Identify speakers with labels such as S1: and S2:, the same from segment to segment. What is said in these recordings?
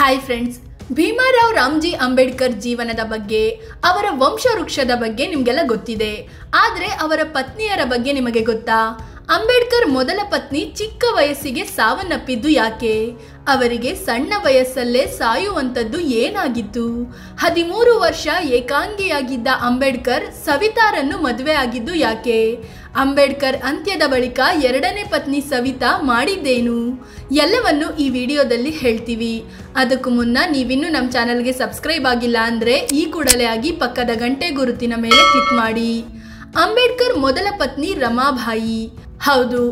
S1: hi friends Bhimarao Ramji Ambedkar ಜೀವನದ ಬಗ್ಗೆ ಅವರ ವಂಶವೃಕ್ಷದ ಬಗ್ಗೆ ನಿಮಗೆಲ್ಲ ಗೊತ್ತಿದೆ ಆದರೆ ಅವರ ಪತ್ನಿಯರ ಬಗ್ಗೆ ನಿಮಗೆ ಗೊತ್ತಾ ಅಂಬೇಡ್ಕರ್ ಮೊದಲ ಪತ್ನಿ ಚಿಕ್ಕ ವಯಸ್ಸಿಗೆ ಸಾವನ್ನಪ್ಪಿದ್ದು ಯಾಕೆ ಅವರಿಗೆ ಸಣ್ಣ ವಯಸ್ಸಲ್ಲೇ ಸಾಯುವಂಥದ್ದು ಏನಾಗಿತ್ತು ಹದಿಮೂರು ವರ್ಷ ಏಕಾಂಗಿಯಾಗಿದ್ದ ಅಂಬೇಡ್ಕರ್ ಸವಿತಾರನ್ನು ಮದುವೆ ಆಗಿದ್ದು ಯಾಕೆ ಅಂಬೇಡ್ಕರ್ ಅಂತ್ಯದ ಬಳಿಕ ಎರಡನೇ ಪತ್ನಿ ಸವಿತಾ ಮಾಡಿದ್ದೇನು ಎಲ್ಲವನ್ನು ಈ ವಿಡಿಯೋದಲ್ಲಿ ಹೇಳ್ತೀವಿ ಅದಕ್ಕೂ ಮುನ್ನ ನೀವಿನ್ನೂ ನಮ್ಮ ಚಾನಲ್ಗೆ ಸಬ್ಸ್ಕ್ರೈಬ್ ಆಗಿಲ್ಲ ಅಂದರೆ ಈ ಕೂಡಲೇ ಆಗಿ ಪಕ್ಕದ ಗಂಟೆ ಗುರುತಿನ ಮೇಲೆ ಕ್ಲಿಕ್ ಮಾಡಿ ಅಂಬೇಡ್ಕರ್ ಮೊದಲ ಪತ್ನಿ ರಮಾಬಾಯಿ ಹೌದು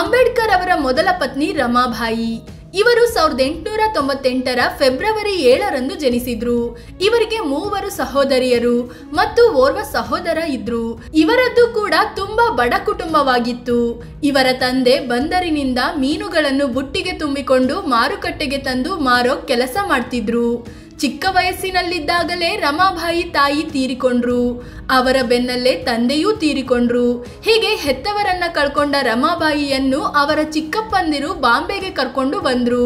S1: ಅಂಬೇಡ್ಕರ್ ಅವರ ಮೊದಲ ಪತ್ನಿ ರಮಾಬಾಯಿ ಇವರು ಸಾವಿರದ ಎಂಟುನೂರ ತೊಂಬತ್ತೆಂಟರ ಫೆಬ್ರವರಿ ಏಳರಂದು ಜನಿಸಿದ್ರು ಇವರಿಗೆ ಮೂವರು ಸಹೋದರಿಯರು ಮತ್ತು ಓರ್ವ ಸಹೋದರ ಇದ್ರು ಇವರದ್ದು ಕೂಡ ತುಂಬಾ ಬಡ ಕುಟುಂಬವಾಗಿತ್ತು ಇವರ ತಂದೆ ಬಂದರಿನಿಂದ ಮೀನುಗಳನ್ನು ಬುಟ್ಟಿಗೆ ತುಂಬಿಕೊಂಡು ಮಾರುಕಟ್ಟೆಗೆ ತಂದು ಮಾರೋ ಕೆಲಸ ಮಾಡ್ತಿದ್ರು ಚಿಕ್ಕ ವಯಸ್ಸಿನಲ್ಲಿದ್ದಾಗಲೇ ರಮಾಬಾಯಿ ತಾಯಿ ತೀರಿಕೊಂಡ್ರು ಅವರ ಬೆನ್ನಲ್ಲೇ ತಂದೆಯೂ ತೀರಿಕೊಂಡ್ರು ಹೀಗೆ ಹೆತ್ತವರನ್ನ ಕಳ್ಕೊಂಡ ರಮಾಬಾಯಿಯನ್ನು ಅವರ ಚಿಕ್ಕಪ್ಪಂದಿರು ಬಾಂಬೆಗೆ ಕರ್ಕೊಂಡು ಬಂದರು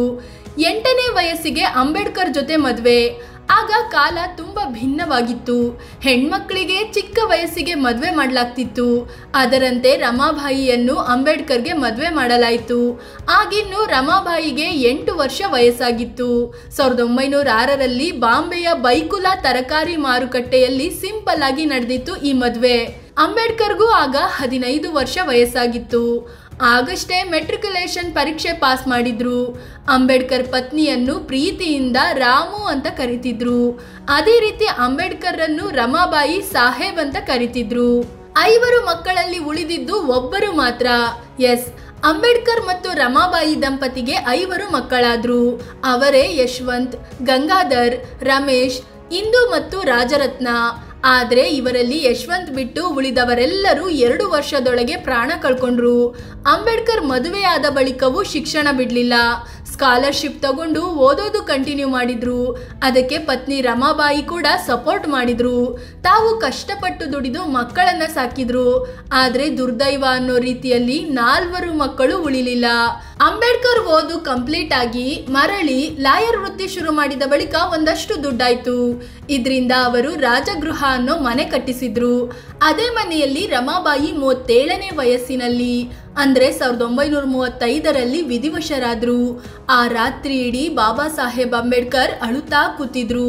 S1: ಎಂಟನೇ ವಯಸ್ಸಿಗೆ ಅಂಬೇಡ್ಕರ್ ಜೊತೆ ಮದುವೆ ಆಗ ಕಾಲ ತುಂಬ ಭಿನ್ನವಾಗಿತ್ತು ಹೆಣ್ಮಕ್ಳಿಗೆ ಚಿಕ್ಕ ವಯಸ್ಸಿಗೆ ಮದುವೆ ಮಾಡಲಾಗ್ತಿತ್ತು ಅದರಂತೆ ರಮಾಬಾಯಿಯನ್ನು ಅಂಬೇಡ್ಕರ್ಗೆ ಮದುವೆ ಮಾಡಲಾಯಿತು ಆಗಿನ್ನು ರಮಾಬಾಯಿಗೆ ಎಂಟು ವರ್ಷ ವಯಸ್ಸಾಗಿತ್ತು ಸಾವಿರದ ಒಂಬೈನೂರ ಆರರಲ್ಲಿ ಬಾಂಬೆಯ ಬೈಕುಲಾ ತರಕಾರಿ ಮಾರುಕಟ್ಟೆಯಲ್ಲಿ ಸಿಂಪಲ್ ಆಗಿ ನಡೆದಿತ್ತು ಈ ಮದುವೆ ಅಂಬೇಡ್ಕರ್ಗೂ ಆಗ ಹದಿನೈದು ವರ್ಷ ವಯಸ್ಸಾಗಿತ್ತು ಆಗಷ್ಟೇ ಮೆಟ್ರಿಕ್ಯುಲೇಷನ್ ಪರೀಕ್ಷೆ ಪಾಸ್ ಮಾಡಿದ್ರು ಅಂಬೇಡ್ಕರ್ ಪತ್ನಿಯನ್ನು ಪ್ರೀತಿಯಿಂದ ರಾಮು ಅಂತ ಕರಿತಿದ್ರು ಅದೇ ರೀತಿ ಅಂಬೇಡ್ಕರ್ರನ್ನು ರಮಾಬಾಯಿ ಸಾಹೇಬ್ ಅಂತ ಕರಿತಿದ್ರು ಐವರು ಮಕ್ಕಳಲ್ಲಿ ಉಳಿದಿದ್ದು ಒಬ್ಬರು ಮಾತ್ರ ಎಸ್ ಅಂಬೇಡ್ಕರ್ ಮತ್ತು ರಮಾಬಾಯಿ ದಂಪತಿಗೆ ಐವರು ಮಕ್ಕಳಾದ್ರು ಅವರೇ ಯಶವಂತ್ ಗಂಗಾಧರ್ ರಮೇಶ್ ಇಂದು ಮತ್ತು ರಾಜರತ್ನ ಆದರೆ ಇವರಲ್ಲಿ ಯಶವಂತ್ ಬಿಟ್ಟು ಉಳಿದವರೆಲ್ಲರೂ ಎರಡು ವರ್ಷದೊಳಗೆ ಪ್ರಾಣ ಕಳ್ಕೊಂಡ್ರು ಅಂಬೇಡ್ಕರ್ ಮದುವೆಯಾದ ಬಳಿಕವೂ ಶಿಕ್ಷಣ ಬಿಡಲಿಲ್ಲ ಸ್ಕಾಲರ್ಶಿಪ್ ತಗೊಂಡು ಓದೋದು ಕಂಟಿನ್ಯೂ ಮಾಡಿದ್ರು ಅದಕ್ಕೆ ಪತ್ನಿ ರಮಾಬಾಯಿ ಕೂಡ ಸಪೋರ್ಟ್ ಮಾಡಿದ್ರು ತಾವು ಕಷ್ಟಪಟ್ಟು ದುಡಿದು ಮಕ್ಕಳನ್ನ ಸಾಕಿದ್ರು ಆದ್ರೆ ದುರ್ದೈವ ಅನ್ನೋ ರೀತಿಯಲ್ಲಿ ನಾಲ್ವರು ಮಕ್ಕಳು ಉಳಿಲಿಲ್ಲ ಅಂಬೇಡ್ಕರ್ ಓದು ಕಂಪ್ಲೀಟ್ ಆಗಿ ಮರಳಿ ಲಾಯರ್ ವೃತ್ತಿ ಶುರು ಮಾಡಿದ ಬಳಿಕ ಒಂದಷ್ಟು ದುಡ್ಡಾಯ್ತು ಇದರಿಂದ ಅವರು ರಾಜಗೃಹ ಅನ್ನೋ ಮನೆ ಕಟ್ಟಿಸಿದ್ರು ಅದೇ ಮನೆಯಲ್ಲಿ ರಮಾಬಾಯಿ ಮೂವತ್ತೇಳನೇ ವಯಸ್ಸಿನಲ್ಲಿ ಅಂದರೆ ಸಾವಿರದ ಒಂಬೈನೂರ ಮೂವತ್ತೈದರಲ್ಲಿ ವಿಧಿವಶರಾದರು ಆ ರಾತ್ರಿ ಇಡೀ ಬಾಬಾ ಸಾಹೇಬ್ ಅಂಬೇಡ್ಕರ್ ಅಳುತ್ತಾ ಕೂತಿದ್ರು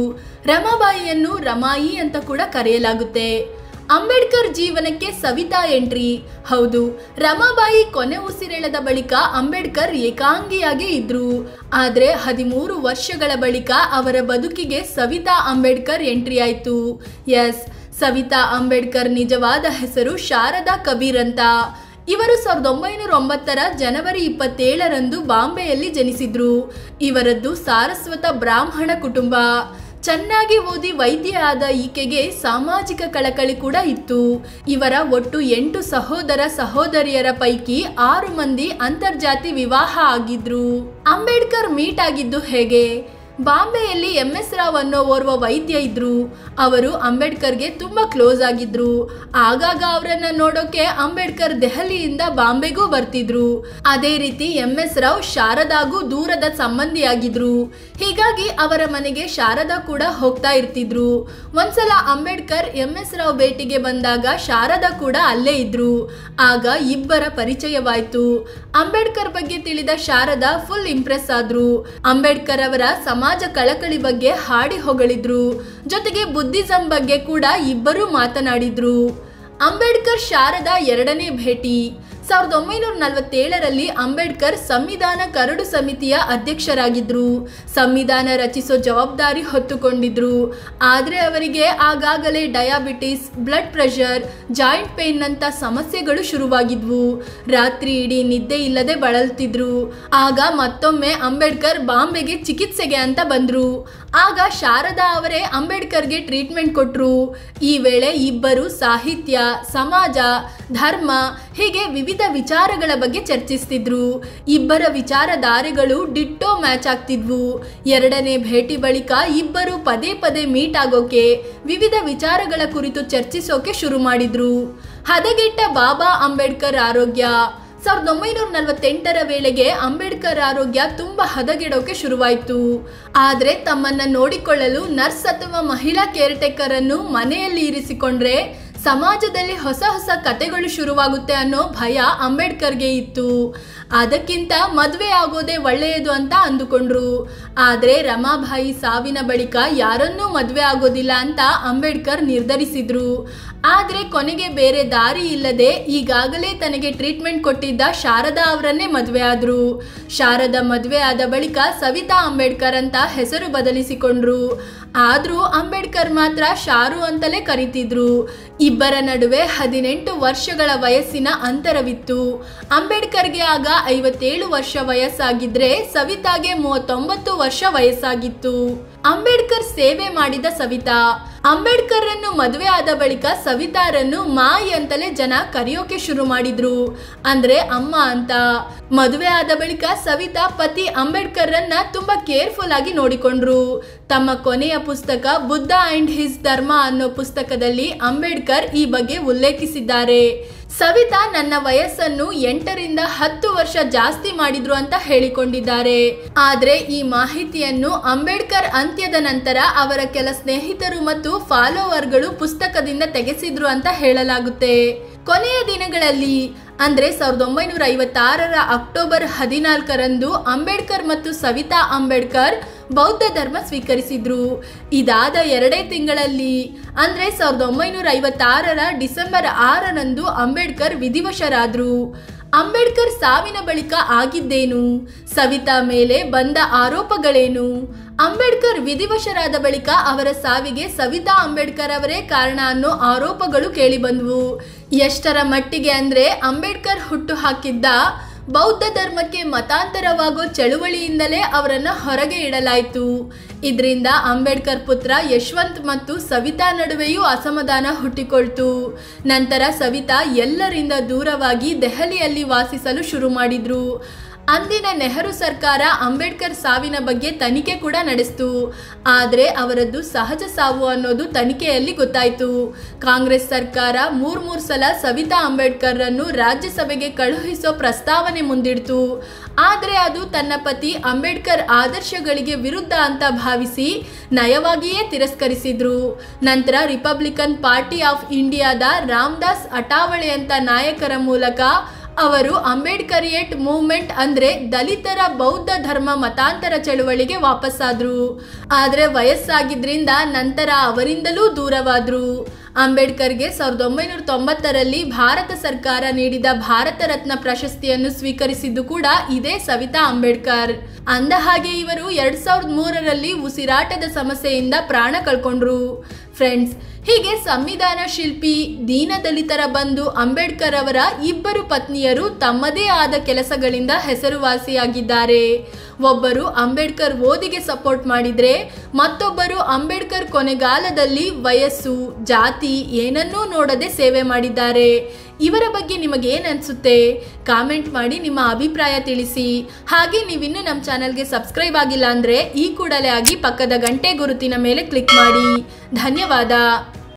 S1: ರಮಾಬಾಯಿಯನ್ನು ರಮಾಯಿ ಅಂತ ಕೂಡ ಕರೆಯಲಾಗುತ್ತೆ ಅಂಬೇಡ್ಕರ್ ಜೀವನಕ್ಕೆ ಸವಿತಾ ಎಂಟ್ರಿ ಹೌದು ರಮಾಬಾಯಿ ಕೊನೆ ಉಸಿರೆಳೆದ ಬಳಿಕ ಅಂಬೇಡ್ಕರ್ ಏಕಾಂಗಿಯಾಗೇ ಇದ್ರು ಆದರೆ ಹದಿಮೂರು ವರ್ಷಗಳ ಬಳಿಕ ಅವರ ಬದುಕಿಗೆ ಸವಿತಾ ಅಂಬೇಡ್ಕರ್ ಎಂಟ್ರಿ ಆಯ್ತು ಎಸ್ ಸವಿತಾ ಅಂಬೇಡ್ಕರ್ ನಿಜವಾದ ಹೆಸರು ಶಾರದಾ ಕಬೀರ್ ಅಂತ ಇವರು ಸಾವಿರದ ಒಂಬೈನೂರ ಒಂಬತ್ತರ ಜನವರಿ ಇಪ್ಪತ್ತೇಳರಂದು ಬಾಂಬೆಯಲ್ಲಿ ಜನಿಸಿದ್ರು ಇವರದ್ದು ಸಾರಸ್ವತ ಬ್ರಾಹ್ಮಣ ಕುಟುಂಬ ಚೆನ್ನಾಗಿ ಓದಿ ವೈದ್ಯ ಆದ ಈಕೆಗೆ ಸಾಮಾಜಿಕ ಕಳಕಳಿ ಕೂಡ ಇತ್ತು ಇವರ ಒಟ್ಟು ಎಂಟು ಸಹೋದರ ಸಹೋದರಿಯರ ಪೈಕಿ ಆರು ಮಂದಿ ಅಂತರ್ಜಾತಿ ವಿವಾಹ ಆಗಿದ್ರು ಅಂಬೇಡ್ಕರ್ ಮೀಟ್ ಆಗಿದ್ದು ಹೇಗೆ ಬಾಂಬೆಯಲ್ಲಿ ಎಂ ಎಸ್ ರಾವ್ ಅನ್ನೋ ಓರ್ವ ವೈದ್ಯ ಇದ್ರು ಅವರು ಅಂಬೇಡ್ಕರ್ಗೆ ತುಂಬಾ ಕ್ಲೋಸ್ ಆಗಿದ್ರು ಆಗಾಗ ಅವರನ್ನ ನೋಡೋಕೆ ಅಂಬೇಡ್ಕರ್ ದೆಹಲಿಯಿಂದ ಬಾಂಬೆಗೂ ಬರ್ತಿದ್ರು ಅದೇ ರೀತಿ ಎಂ ಎಸ್ ರಾವ್ ಶಾರದಾಗೂ ದೂರದ ಸಂಬಂಧಿಯಾಗಿದ್ರು ಹೀಗಾಗಿ ಅವರ ಮನೆಗೆ ಶಾರದಾ ಕೂಡ ಹೋಗ್ತಾ ಇರ್ತಿದ್ರು ಒಂದ್ಸಲ ಅಂಬೇಡ್ಕರ್ ಎಂ ಎಸ್ ರಾವ್ ಭೇಟಿಗೆ ಬಂದಾಗ ಶಾರದಾ ಕೂಡ ಅಲ್ಲೇ ಇದ್ರು ಆಗ ಇಬ್ಬರ ಪರಿಚಯವಾಯ್ತು ಅಂಬೇಡ್ಕರ್ ಬಗ್ಗೆ ತಿಳಿದ ಶಾರದಾ ಫುಲ್ ಇಂಪ್ರೆಸ್ ಆದ್ರು ಅಂಬೇಡ್ಕರ್ ಅವರ ಸಮ ಸಮಾಜ ಕಳಕಳಿ ಬಗ್ಗೆ ಹಾಡಿ ಹೊಗಳಿದ್ರು ಜೊತೆಗೆ ಬುದ್ಧಿಸಂ ಬಗ್ಗೆ ಕೂಡ ಇಬ್ಬರು ಮಾತನಾಡಿದ್ರು ಅಂಬೇಡ್ಕರ್ ಶಾರದ ಎರಡನೇ ಭೇಟಿ ಸಾವಿರದ ಒಂಬೈನೂರ ನಲವತ್ತೇಳರಲ್ಲಿ ಅಂಬೇಡ್ಕರ್ ಸಂವಿಧಾನ ಕರಡು ಸಮಿತಿಯ ಅಧ್ಯಕ್ಷರಾಗಿದ್ದರು ಸಂವಿಧಾನ ರಚಿಸೋ ಜವಾಬ್ದಾರಿ ಹೊತ್ತುಕೊಂಡಿದ್ರು ಆದರೆ ಅವರಿಗೆ ಆಗಾಗಲೇ ಡಯಾಬಿಟಿಸ್ ಬ್ಲಡ್ ಪ್ರೆಷರ್ ಜಾಯಿಂಟ್ ಪೇನ್ನಂಥ ಸಮಸ್ಯೆಗಳು ಶುರುವಾಗಿದ್ವು ರಾತ್ರಿ ಇಡೀ ನಿದ್ದೆ ಇಲ್ಲದೆ ಬಳಲ್ತಿದ್ರು ಆಗ ಮತ್ತೊಮ್ಮೆ ಅಂಬೇಡ್ಕರ್ ಬಾಂಬೆಗೆ ಚಿಕಿತ್ಸೆಗೆ ಅಂತ ಬಂದರು ಆಗ ಶಾರದಾ ಅವರೇ ಅಂಬೇಡ್ಕರ್ಗೆ ಟ್ರೀಟ್ಮೆಂಟ್ ಕೊಟ್ಟರು ಈ ವೇಳೆ ಇಬ್ಬರು ಸಾಹಿತ್ಯ ಸಮಾಜ ಧರ್ಮ ಹೀಗೆ ವಿವಿಧ ವಿಚಾರಗಳ ಬಗ್ಗೆ ಚರ್ಚಿಸ್ತಿದ್ರು ಇಬ್ಬರ ವಿಚಾರಧಾರೆಗಳು ಡಿಟ್ಟೋ ಮ್ಯಾಚ್ ಆಗ್ತಿದ್ವು ಎರಡನೇ ಭೇಟಿ ಬಳಿಕ ಇಬ್ಬರು ಪದೇ ಪದೇ ಮೀಟ್ ಆಗೋಕೆ ವಿವಿಧ ವಿಚಾರಗಳ ಕುರಿತು ಚರ್ಚಿಸೋಕೆ ಶುರು ಮಾಡಿದ್ರು ಹದಗೆಟ್ಟ ಬಾಬಾ ಅಂಬೇಡ್ಕರ್ ಆರೋಗ್ಯ ಸಾವಿರದ ಒಂಬೈನೂರ ನಲವತ್ತೆಂಟರ ವೇಳೆಗೆ ಅಂಬೇಡ್ಕರ್ ಆರೋಗ್ಯ ತುಂಬಾ ಹದಗೆಡೋಕೆ ಶುರುವಾಯಿತು ಆದ್ರೆ ತಮ್ಮನ್ನ ನೋಡಿಕೊಳ್ಳಲು ನರ್ಸ್ ಅಥವಾ ಮಹಿಳಾ ಕೇರ್ಟೇಕರ್ ಅನ್ನು ಮನೆಯಲ್ಲಿ ಇರಿಸಿಕೊಂಡ್ರೆ ಸಮಾಜದಲ್ಲಿ ಹೊಸ ಹೊಸ ಕತೆಗಳು ಶುರುವಾಗುತ್ತೆ ಅನ್ನೋ ಭಯ ಅಂಬೇಡ್ಕರ್ಗೆ ಇತ್ತು ಅದಕ್ಕಿಂತ ಮದುವೆ ಆಗೋದೇ ಒಳ್ಳೆಯದು ಅಂತ ಅಂದುಕೊಂಡ್ರು ಆದರೆ ರಮಾಬಾಯಿ ಸಾವಿನ ಬಳಿಕ ಯಾರನ್ನೂ ಮದುವೆ ಆಗೋದಿಲ್ಲ ಅಂತ ಅಂಬೇಡ್ಕರ್ ನಿರ್ಧರಿಸಿದ್ರು ಆದರೆ ಕೊನೆಗೆ ಬೇರೆ ದಾರಿ ಇಲ್ಲದೆ ಈಗಾಗಲೇ ತನಗೆ ಟ್ರೀಟ್ಮೆಂಟ್ ಕೊಟ್ಟಿದ್ದ ಶಾರದಾ ಅವರನ್ನೇ ಮದುವೆ ಆದರು ಶಾರದಾ ಮದುವೆ ಆದ ಬಳಿಕ ಸವಿತಾ ಅಂಬೇಡ್ಕರ್ ಅಂತ ಹೆಸರು ಬದಲಿಸಿಕೊಂಡ್ರು ಆದರೂ ಅಂಬೇಡ್ಕರ್ ಮಾತ್ರ ಶಾರು ಅಂತಲೇ ಕರಿತಿದ್ರು ಇಬ್ಬರ ನಡುವೆ ಹದಿನೆಂಟು ವರ್ಷಗಳ ವಯಸ್ಸಿನ ಅಂತರವಿತ್ತು ಅಂಬೇಡ್ಕರ್ಗೆ ಆಗ ಐವತ್ತೇಳು ವರ್ಷ ವಯಸ್ಸಾಗಿದ್ರೆ ಸವಿತಾಗೆ ಮೂವತ್ತೊಂಬತ್ತು ವರ್ಷ ವಯಸ್ಸಾಗಿತ್ತು ಅಂಬೇಡ್ಕರ್ ಸೇವೆ ಮಾಡಿದ ಸವಿತಾ ಅಂಬೇಡ್ಕರ್ ಅನ್ನು ಮದುವೆ ಆದ ಬಳಿಕ ಸವಿತಾರನ್ನು ಮಾಯಿ ಅಂತಲೇ ಜನ ಕರೆಯೋಕೆ ಶುರು ಮಾಡಿದ್ರು ಅಂದ್ರೆ ಅಮ್ಮ ಅಂತ ಮದುವೆ ಆದ ಬಳಿಕ ಸವಿತಾ ಪತಿ ಅಂಬೇಡ್ಕರ್ ತುಂಬಾ ಕೇರ್ಫುಲ್ ಆಗಿ ನೋಡಿಕೊಂಡ್ರು ತಮ್ಮ ಕೊನೆಯ ಪುಸ್ತಕ ಬುದ್ಧ ಅಂಡ್ ಹಿಸ್ ಧರ್ಮ ಅನ್ನೋ ಪುಸ್ತಕದಲ್ಲಿ ಅಂಬೇಡ್ಕರ್ ಈ ಬಗ್ಗೆ ಉಲ್ಲೇಖಿಸಿದ್ದಾರೆ ಸವಿತಾ ನನ್ನ ವಯಸ್ಸನ್ನು ಎಂಟರಿಂದ ಹತ್ತು ವರ್ಷ ಜಾಸ್ತಿ ಮಾಡಿದ್ರು ಅಂತ ಹೇಳಿಕೊಂಡಿದ್ದಾರೆ ಆದ್ರೆ ಈ ಮಾಹಿತಿಯನ್ನು ಅಂಬೇಡ್ಕರ್ ಅಂತ್ಯದ ನಂತರ ಅವರ ಕೆಲ ಸ್ನೇಹಿತರು ಮತ್ತು ಫಾಲೋವರ್ಗಳು ಪುಸ್ತಕದಿಂದ ತೆಗೆಸಿದ್ರು ಅಂತ ಹೇಳಲಾಗುತ್ತೆ ಕೊನೆಯ ದಿನಗಳಲ್ಲಿ ಅಂದ್ರೆ ಸಾವಿರದ ಒಂಬೈನೂರ ಐವತ್ತಾರರ ಅಕ್ಟೋಬರ್ ಹದಿನಾಲ್ಕರಂದು ಅಂಬೇಡ್ಕರ್ ಮತ್ತು ಸವಿತಾ ಅಂಬೇಡ್ಕರ್ ಬೌದ್ಧ ಧರ್ಮ ಸ್ವೀಕರಿಸಿದ್ರು ಇದಾದ ಎರಡೇ ತಿಂಗಳಲ್ಲಿ ಅಂದ್ರೆ ಸಾವಿರದ ಒಂಬೈನೂರ ಐವತ್ತಾರರ ಡಿಸೆಂಬರ್ ಆರರಂದು ಅಂಬೇಡ್ಕರ್ ವಿಧಿವಶರಾದ್ರು ಅಂಬೇಡ್ಕರ್ ಸಾವಿನ ಬಳಿಕ ಆಗಿದ್ದೇನು ಸವಿತಾ ಮೇಲೆ ಬಂದ ಆರೋಪಗಳೇನು ಅಂಬೇಡ್ಕರ್ ವಿಧಿವಶರಾದ ಬಳಿಕ ಅವರ ಸಾವಿಗೆ ಸವಿತಾ ಅಂಬೇಡ್ಕರ್ ಅವರೇ ಕಾರಣ ಅನ್ನೋ ಆರೋಪಗಳು ಕೇಳಿಬಂದವು ಎಷ್ಟರ ಮಟ್ಟಿಗೆ ಅಂದ್ರೆ ಅಂಬೇಡ್ಕರ್ ಹುಟ್ಟು ಹಾಕಿದ್ದ ಬೌದ್ಧ ಧರ್ಮಕ್ಕೆ ಮತಾಂತರವಾಗೋ ಚಳುವಳಿಯಿಂದಲೇ ಅವರನ್ನು ಹೊರಗೆ ಇಡಲಾಯಿತು ಇದರಿಂದ ಅಂಬೇಡ್ಕರ್ ಪುತ್ರ ಯಶವಂತ್ ಮತ್ತು ಸವಿತಾ ನಡುವೆಯೂ ಅಸಮಾಧಾನ ಹುಟ್ಟಿಕೊಳ್ತು ನಂತರ ಸವಿತಾ ಎಲ್ಲರಿಂದ ದೂರವಾಗಿ ದೆಹಲಿಯಲ್ಲಿ ವಾಸಿಸಲು ಶುರು ಮಾಡಿದ್ರು ಅಂದಿನ ನೆಹರು ಸರ್ಕಾರ ಅಂಬೇಡ್ಕರ್ ಸಾವಿನ ಬಗ್ಗೆ ತನಿಖೆ ಕೂಡ ನಡೆಸಿತು ಆದರೆ ಅವರದ್ದು ಸಹಜ ಸಾವು ಅನ್ನೋದು ತನಿಖೆಯಲ್ಲಿ ಗೊತ್ತಾಯಿತು ಕಾಂಗ್ರೆಸ್ ಸರ್ಕಾರ ಮೂರ್ಮೂರು ಸಲ ಸವಿತಾ ಅಂಬೇಡ್ಕರ್ರನ್ನು ರಾಜ್ಯಸಭೆಗೆ ಕಳುಹಿಸೋ ಪ್ರಸ್ತಾವನೆ ಮುಂದಿಡ್ತು ಆದರೆ ಅದು ತನ್ನ ಪತಿ ಅಂಬೇಡ್ಕರ್ ಆದರ್ಶಗಳಿಗೆ ವಿರುದ್ಧ ಅಂತ ಭಾವಿಸಿ ನಯವಾಗಿಯೇ ತಿರಸ್ಕರಿಸಿದ್ರು ನಂತರ ರಿಪಬ್ಲಿಕನ್ ಪಾರ್ಟಿ ಆಫ್ ಇಂಡಿಯಾದ ರಾಮದಾಸ್ ಅಟಾವಳೆ ಅಂತ ನಾಯಕರ ಮೂಲಕ ಅವರು ಅಂಬೇಡ್ಕರಿಯೇಟ್ ಮೂವ್ಮೆಂಟ್ ಅಂದ್ರೆ ದಲಿತರ ಬೌದ್ಧ ಧರ್ಮ ಮತಾಂತರ ಚಳುವಳಿಗೆ ವಾಪಸ್ಸಾದ್ರು ಆದ್ರೆ ವಯಸ್ಸಾಗಿದ್ರಿಂದ ನಂತರ ಅವರಿಂದಲೂ ದೂರವಾದ್ರು ಅಂಬೇಡ್ಕರ್ಗೆ ಸಾವಿರದ ಒಂಬೈನೂರ ತೊಂಬತ್ತರಲ್ಲಿ ಭಾರತ ಸರ್ಕಾರ ನೀಡಿದ ಭಾರತ ರತ್ನ ಪ್ರಶಸ್ತಿಯನ್ನು ಸ್ವೀಕರಿಸಿದ್ದು ಕೂಡ ಇದೇ ಸವಿತಾ ಅಂಬೇಡ್ಕರ್ ಅಂದ ಹಾಗೆ ಇವರು ಎರಡ್ ಸಾವಿರದ ಮೂರರಲ್ಲಿ ಉಸಿರಾಟದ ಸಮಸ್ಯೆಯಿಂದ ಪ್ರಾಣ ಕಳ್ಕೊಂಡ್ರು ಫ್ರೆಂಡ್ಸ್ ಹೀಗೆ ಸಂವಿಧಾನ ಶಿಲ್ಪಿ ದೀನದಲಿತರ ಬಂಧು ಅಂಬೇಡ್ಕರ್ ಅವರ ಇಬ್ಬರು ಪತ್ನಿಯರು ತಮ್ಮದೇ ಆದ ಕೆಲಸಗಳಿಂದ ಹೆಸರುವಾಸಿಯಾಗಿದ್ದಾರೆ ಒಬ್ಬರು ಅಂಬೇಡ್ಕರ್ ಓದಿಗೆ ಸಪೋರ್ಟ್ ಮಾಡಿದರೆ ಮತ್ತೊಬ್ಬರು ಅಂಬೇಡ್ಕರ್ ಕೊನೆಗಾಲದಲ್ಲಿ ವಯಸ್ಸು ಜಾತಿ ಏನನ್ನೂ ನೋಡದೆ ಸೇವೆ ಮಾಡಿದ್ದಾರೆ ಇವರ ಬಗ್ಗೆ ನಿಮಗೆ ಅನಿಸುತ್ತೆ ಕಾಮೆಂಟ್ ಮಾಡಿ ನಿಮ್ಮ ಅಭಿಪ್ರಾಯ ತಿಳಿಸಿ ಹಾಗೆ ನೀವಿನ್ನೂ ನಮ್ಮ ಚಾನಲ್ಗೆ ಸಬ್ಸ್ಕ್ರೈಬ್ ಆಗಿಲ್ಲ ಅಂದರೆ ಈ ಕೂಡಲೇ ಆಗಿ ಪಕ್ಕದ ಗಂಟೆ ಗುರುತಿನ ಮೇಲೆ ಕ್ಲಿಕ್ ಮಾಡಿ ಧನ್ಯವಾದ